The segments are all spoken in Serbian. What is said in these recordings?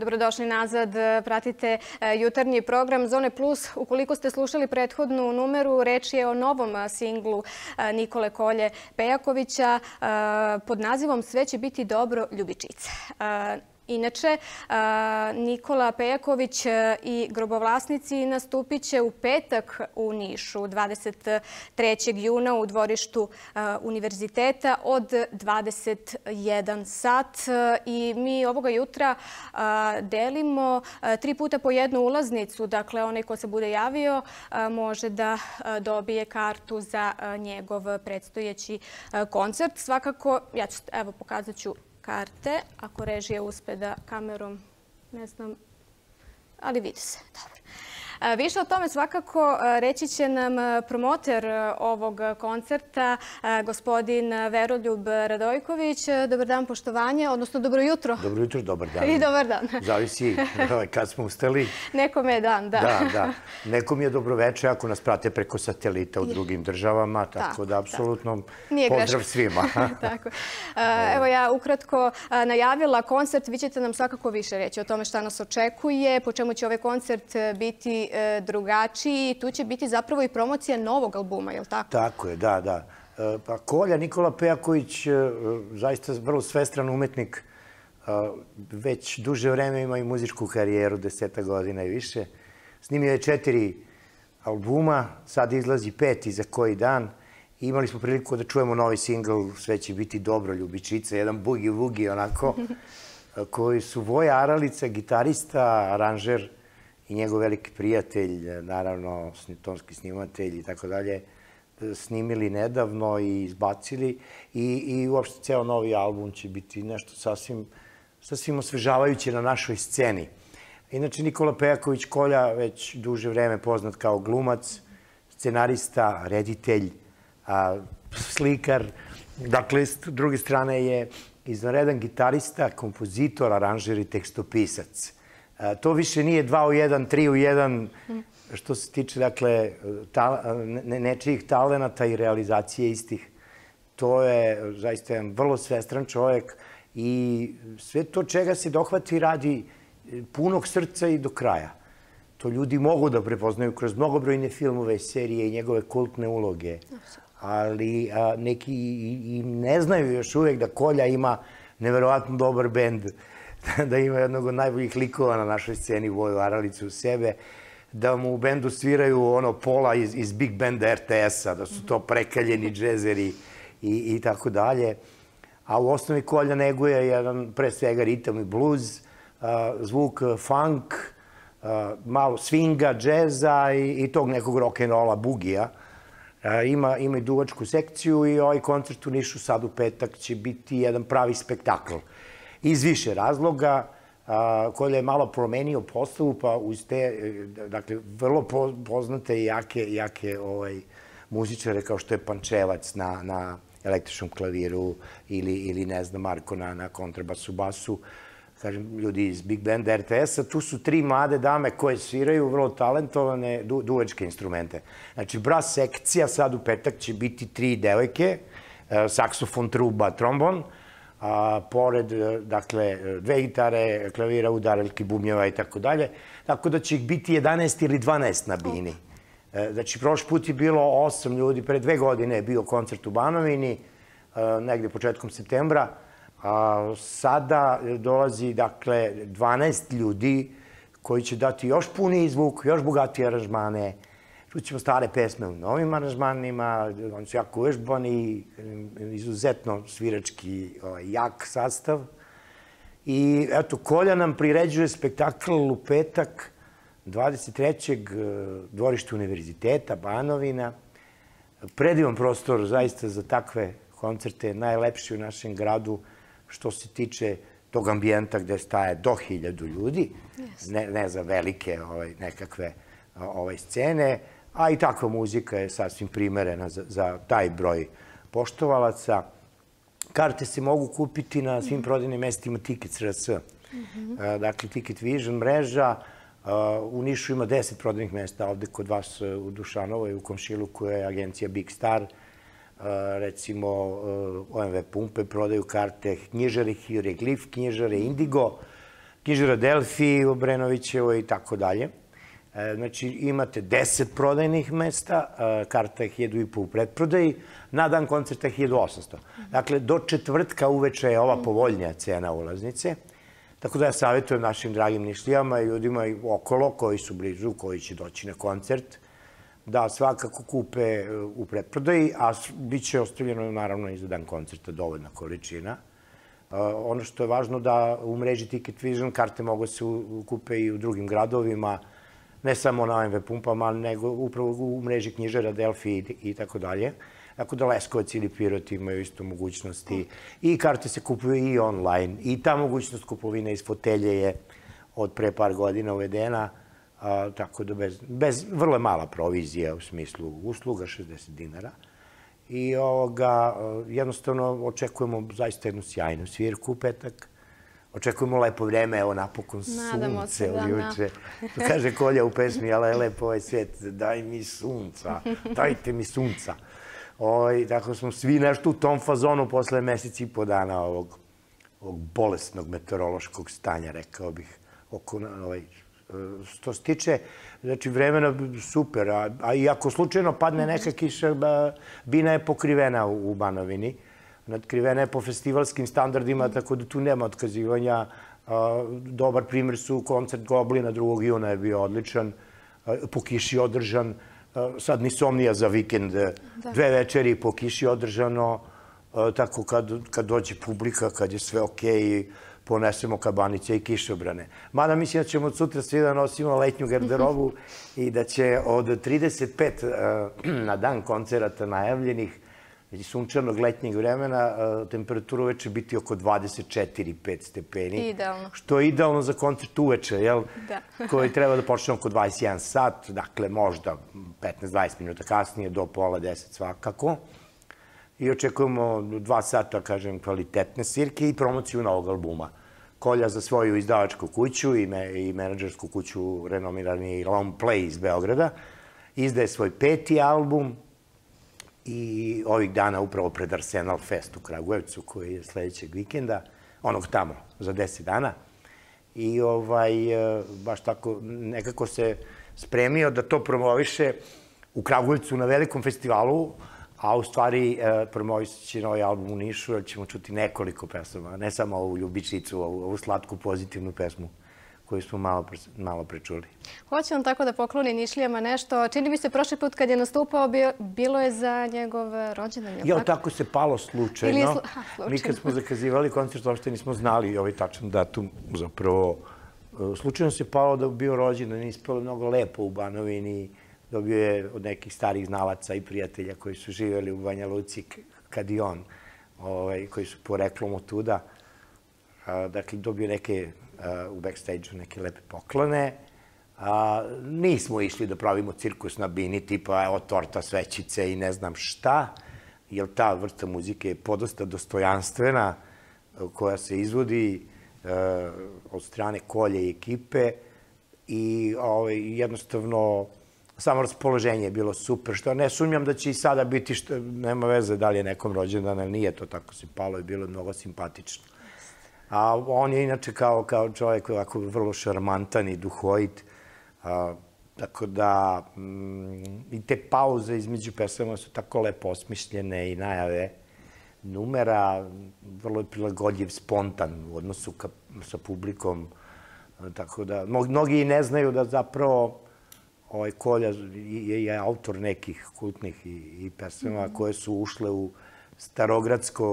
Dobrodošli nazad. Pratite e, jutarnji program Zone Plus. Ukoliko ste slušali prethodnu numeru, reč je o novom e, singlu e, Nikole Kolje Pejakovića pod nazivom Sve će biti dobro, ljubičice. Inače, e, Nikola Pejaković e, i grobovlasnici nastupit će u petak u Nišu 23. juna u dvorištu e, univerziteta od 21 sat i mi ovoga jutra delimo tri puta po jednu ulaznicu. Dakle, onaj ko se bude javio može da dobije kartu za njegov predstojeći koncert. Svakako, ja ću, evo, pokazat ću karte, ako režija uspe da kamerom, ne znam, ali vidi se, dobro. Više o tome svakako reći će nam promoter ovog koncerta, gospodin Veroljub Radojković. Dobar dan, poštovanje, odnosno dobro jutro. Dobro jutro, dobar dan. I dobar dan. Zavisi ovaj, kad smo ustali. Nekom je dan, da. Da, da. Nekom je dobroveče ako nas prate preko satelita u drugim državama, da, tako, da, da. apsolutno pozdrav svima. tako. Evo ja ukratko najavila koncert, vi ćete nam svakako više reći o tome šta nas očekuje, po čemu će ovaj koncert e, biti e, drugačiji. Tu će biti zapravo i promocija novog albuma, je li tako? Tako je, da, da. E, pa Kolja Nikola Pejaković, e, zaista vrlo svestran umetnik, e, već duže vreme ima i muzičku karijeru, deseta godina i više. Snimio je četiri albuma, sad izlazi peti za koji dan. imali smo priliku da čujemo novi singl, sve će biti dobro, ljubičice, jedan bugi-vugi onako, koji su Voja Aralica, gitarista, aranžer, i njegov veliki prijatelj, naravno tonski snimatelj i tako dalje, snimili nedavno i izbacili i, i uopšte ceo novi album će biti nešto sasvim, sasvim osvežavajuće na našoj sceni. Inače, Nikola Pejaković Kolja već duže vreme poznat kao glumac, scenarista, reditelj, a, slikar. Dakle, s druge strane je izvanredan gitarista, kompozitor, aranžer i tekstopisac. E, to više nije 2 u 1, 3 u 1, što se tiče dakle, ta, ne, nečijih talenata i realizacije istih. To je zaista jedan vrlo svestran čovjek i sve to čega se dohvati radi e, punog srca i do kraja. To ljudi mogu da prepoznaju kroz mnogobrojne filmove, serije i njegove kultne uloge. Ali a, neki i, i ne znaju još uvek da Kolja ima neverovatno dobar bend. Uh, da ima jednog od najboljih likova na našoj sceni, Voju Aralicu u sebe, da mu u bendu sviraju ono pola iz, iz big benda RTS-a, da su to prekaljeni džezeri i, i tako dalje. A u osnovi Kolja neguje jedan, pre svega, ritam i bluz, zvuk funk, malo swinga, džeza i, i tog nekog rock'n'rolla, bugija. Ima, ima i duvačku sekciju i ovaj koncert u Nišu sad u petak će biti jedan pravi spektakl iz više razloga. koji je malo promenio postavu, pa uz te, e, da, dakle, vrlo poznate i jake, jake ovaj, muzičare kao što je Pančevac na, na električnom klaviru ili, ili ne znam, Marko na, na kontrabasu, basu, kažem, ljudi iz Big Benda RTS-a, tu su tri mlade dame koje sviraju vrlo talentovane du, duvačke instrumente. Znači, bras sekcija sad u petak će biti tri devojke, e, saksofon, truba, trombon, a, pored, e, dakle, dve gitare, klavira, udarelki, bumljeva i tako dalje. Tako da će ih biti 11 ili 12 na bini. E, znači, prošli put je bilo osam ljudi, pre dve godine je bio koncert u Banovini, e, negde početkom septembra. A, sada dolazi, dakle, 12 ljudi koji će dati još puniji zvuk, još bogatije aranžmane, čućemo stare pesme u novim aranžmanima, oni su jako uvežbani, izuzetno svirački ovaj, jak sastav. I eto, Kolja nam priređuje spektakl u petak 23. Eh, dvorište univerziteta, Banovina. Predivan prostor zaista za takve koncerte, najlepši u našem gradu što se tiče tog ambijenta gde staje do hiljadu ljudi, yes. ne, ne za velike ovaj, nekakve ovaj, scene a i takva muzika je sasvim primerena za, za taj broj poštovalaca. Karte se mogu kupiti na svim mhm. prodajnim mestima Tickets RS, Mm -hmm. E, dakle, Ticket Vision mreža. E, u Nišu ima 10 prodajnih mesta, ovde kod vas e, u Dušanovoj, u Komšiluku je agencija Big Star. Recimo, OMV pumpe prodaju karte, knjižare Hieroglif, mhm. knjižare Indigo, knjižara Delfi, Brenovićevoj i tako dalje. E, znači, imate 10 prodajnih mesta, e, karta je 1500 u pretprodaji, na dan koncerta je 1800. Dakle, do četvrtka uveče je ova povoljnija cena ulaznice. Tako da ja savjetujem našim dragim nišlijama i ljudima okolo koji su blizu, koji će doći na koncert, da svakako kupe e, u pretprodaji, a bit će ostavljeno naravno i za dan koncerta dovoljna količina. ono što je važno da u mreži Ticket Vision karte mogu da se kupe i u drugim gradovima, ne samo na AMV pumpama, nego upravo u mreži knjižara Delfi i tako dalje. Tako da Leskovac ili Pirot imaju isto mogućnosti. Mm. I karte se kupuju i online. I ta mogućnost kupovine iz fotelje je od pre par godina uvedena. A, tako da bez, bez, vrlo mala provizija u smislu usluga, 60 dinara. I ovoga, jednostavno očekujemo zaista jednu sjajnu svirku u petak. Očekujemo lepo vreme, evo napokon sunce u da, da. juče. Kaže Kolja u pesmi, ale je lepo ovaj svet, daj mi sunca, dajte mi sunca. Oj, tako smo svi nešto u tom fazonu posle meseci i po dana ovog, ovog bolesnog meteorološkog stanja, rekao bih. Oko, ovaj, što se tiče znači, vremena, super, a, i ako slučajno padne neka kiša, bina je pokrivena u, Banovini natkrivena je po festivalskim standardima, tako da tu nema otkazivanja. Dobar primer su koncert Goblina 2. juna je bio odličan, po kiši održan, sad ni somnija za vikend, da. dve večeri po kiši održano, tako kad, kad dođe publika, kad je sve okej, ponesemo kabanice i kišobrane. Mada mislim da ćemo od sutra svi da nosimo letnju garderobu i da će od 35 na dan koncerata najavljenih iz sunčanog letnjeg vremena e, temperatura uveče biti oko 24-5 stepeni. Idealno. Što je idealno za koncert uveče, jel? Da. koji treba da počne oko 21 sat, dakle možda 15-20 minuta kasnije, do pola 10 svakako. I očekujemo dva sata, kažem, kvalitetne svirke i promociju novog albuma. Kolja za svoju izdavačku kuću i, me, i menadžersku kuću renomirani Long Play iz Beograda. Izdaje svoj peti album, i ovih dana upravo pred Arsenal Fest u Kragujevcu koji je sledećeg vikenda, onog tamo, za 10 dana. I ovaj, e, baš tako nekako se spremio da to promoviše u Kragujevcu na velikom festivalu, a u stvari e, promoviše će novi album u Nišu, jer ćemo čuti nekoliko pesama, ne samo ovu ljubičicu, ovu, ovu slatku pozitivnu pesmu koju smo malo, malo pričuli. Hoće on tako da pokloni Nišlijama nešto. Čini mi se, prošli put kad je nastupao, bio, bilo je za njegov rođendan. Ja, tako? tako se palo slučajno. Ili je slu... ha, slučajno. Mi kad smo zakazivali koncert, uopšte nismo znali ovaj tačan datum. Zapravo, e, slučajno se palo da je bio rođendan. Ispalo mnogo lepo u Banovini. Dobio je od nekih starih znalaca i prijatelja koji su živeli u Banja Luci kad i on, ovaj, koji su poreklom od tuda. Dakle, dobio neke u backstage-u neke lepe poklone. A, nismo išli da pravimo cirkus na bini tipa evo torta, svećice i ne znam šta, jer ta vrsta muzike je podosta dostojanstvena e, koja se izvodi e, od strane kolje i ekipe i ovaj, jednostavno samo raspoloženje je bilo super, što ne sumnjam da će i sada biti, što, nema veze da li je nekom rođendan ili nije, to tako se palo i bilo je mnogo simpatično. A on je inače kao, kao čovjek ovako vrlo šarmantan i duhovit. A, tako da m, mm, i te pauze između pesama su tako lepo osmišljene i najave numera. Vrlo je prilagodljiv, spontan u odnosu ka, sa publikom. A, tako da, mnogi i ne znaju da zapravo ovaj Kolja je, je autor nekih kultnih i, i pesama mm -hmm. koje su ušle u starogradsko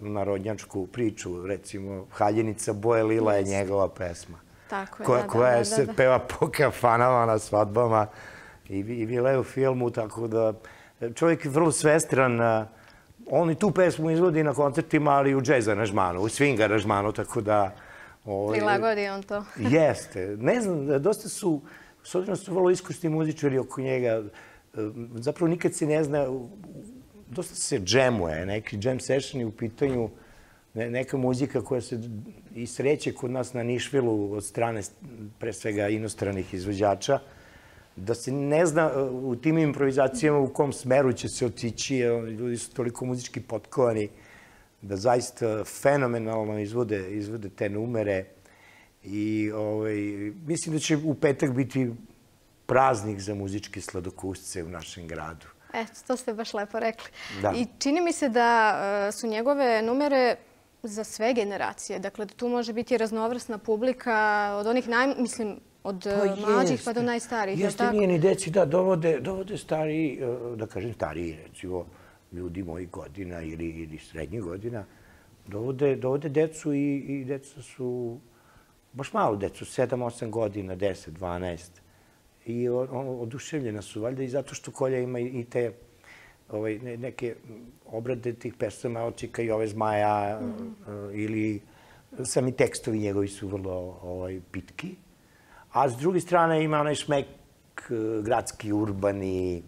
eh, narodnjačku priču, recimo Haljenica Boje Lila je njegova pesma. Tako je, koja, da, da koja da, da, se peva po kafanama na svadbama i, i bila je u filmu, tako da eh, čovjek je vrlo svestran. Eh, on i tu pesmu izvodi na koncertima, ali i u džez aranžmanu, u swing aranžmanu, tako da... Ovaj, Prilagodi on to. jeste. Ne znam, dosta su, s obzirom su vrlo iskusni muzičari oko njega, zapravo nikad se ne zna dosta se džemuje, neki jam sessioni u pitanju, neka muzika koja se i sreće kod nas na Nišvilu od strane, pre svega, inostranih izvođača, da se ne zna e, u tim improvizacijama u kom smeru će se otići, e, ljudi su toliko muzički potkovani da zaista fenomenalno izvode, izvode te numere. I ovaj, mislim da će u petak biti praznik za muzičke sladokusce u našem gradu. Eto, to ste baš lepo rekli. Da. I čini mi se da e, su njegove numere za sve generacije. Dakle, da tu može biti raznovrsna publika od onih naj... Mislim, od pa e, mlađih pa do najstarijih. Jeste tako? ni deci, da, dovode, dovode stariji, e, da kažem stariji, recimo, ljudi mojih godina ili, ili srednjih godina, dovode, dovode decu i, i deca su, baš malo decu, 7-8 godina, 10, 12 i ono, oduševljena su valjda i zato što Kolja ima i te ovaj, neke obrade tih pesama Očika i ove zmaja mm -hmm. ili sami tekstovi njegovi su vrlo ovaj, pitki. A s druge strane ima onaj šmek eh, gradski, urbani,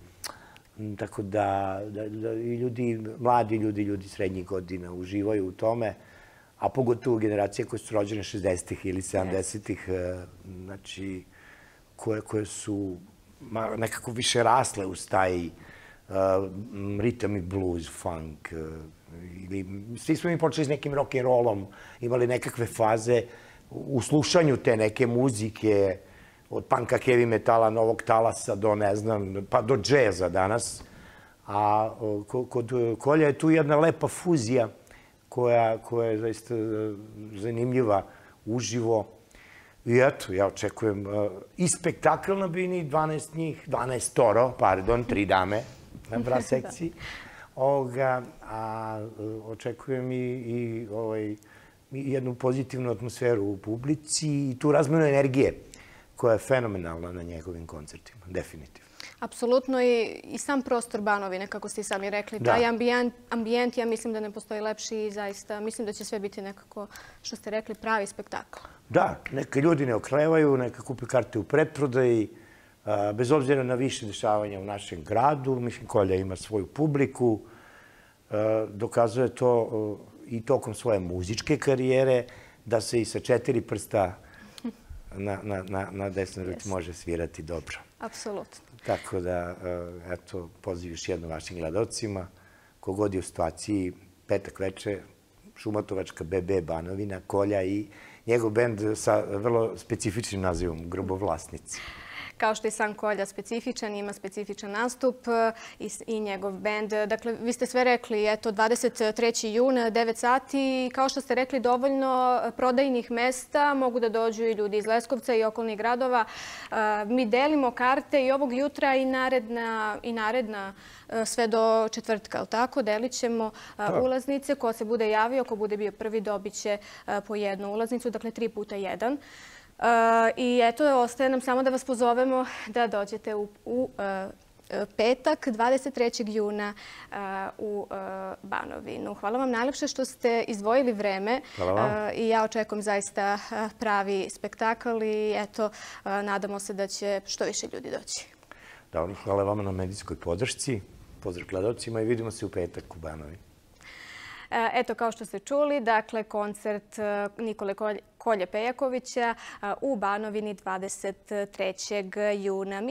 tako da, da, da i ljudi, mladi ljudi, ljudi srednjih godina uživaju u tome, a pogotovo generacije koje su rođene 60-ih ili 70-ih, eh, znači, koje, koje su nekako više rasle uz taj uh, ritam i blues, funk. Uh, ili, svi smo mi počeli s nekim rock'n'rollom, imali nekakve faze u slušanju te neke muzike, od panka, heavy metala, novog talasa do, ne znam, pa do džeza danas. A kod Kolja je tu jedna lepa fuzija koja, koja je zaista uh, zanimljiva uživo I eto, ja očekujem uh, i spektakl na bini, 12 njih, 12 toro, pardon, tri dame na bra sekciji. Ovoga, a očekujem i, i ovaj, jednu pozitivnu atmosferu u publici i tu razmenu energije koja je fenomenalna na njegovim koncertima, definitivno. Apsolutno i, i sam prostor Banovine, kako ste i sami rekli, da. taj ambijent, ambijent, ja mislim da ne postoji lepši i zaista mislim da će sve biti nekako, što ste rekli, pravi spektakl. Da, neke ljudi ne oklevaju, neka kupi karte u pretprodaji, bez obzira na više dešavanja u našem gradu, mislim, Kolja ima svoju publiku, dokazuje to i tokom svoje muzičke karijere, da se i sa četiri prsta na, na, na, na desnoj ruci yes. može svirati dobro. Apsolutno. Tako da, eto, poziv još jedno vašim gledalcima. Kogod je u situaciji, petak veče, Šumatovačka BB Banovina, Kolja i njegov bend sa vrlo specifičnim nazivom, Grobovlasnici kao što je sam Kolja specifičan, ima specifičan nastup e, i, i njegov bend. Dakle, vi ste sve rekli, eto, 23. jun, 9 sati, kao što ste rekli, dovoljno e, prodajnih mesta, mogu da dođu i ljudi iz Leskovca i okolnih gradova. E, mi delimo karte i ovog jutra i naredna, i naredna sve do četvrtka, ali tako? Delit ćemo ulaznice, ko se bude javio, ko bude bio prvi, dobit će po jednu ulaznicu, dakle tri puta jedan. I eto, ostaje nam samo da vas pozovemo da dođete u, u e, e, petak, 23. juna e, u Banovinu. Hvala vam najlepše što ste izdvojili vreme i ja očekujem zaista pravi spektakl i eto, nadamo se da će što više ljudi doći. Dobro, hvala vam na medijskoj podršci, pozdrav gledalcima i vidimo se u petak u Banovinu. Eto, kao što ste čuli, dakle, koncert Nikole Kolje Pejakovića u Banovini 23. juna.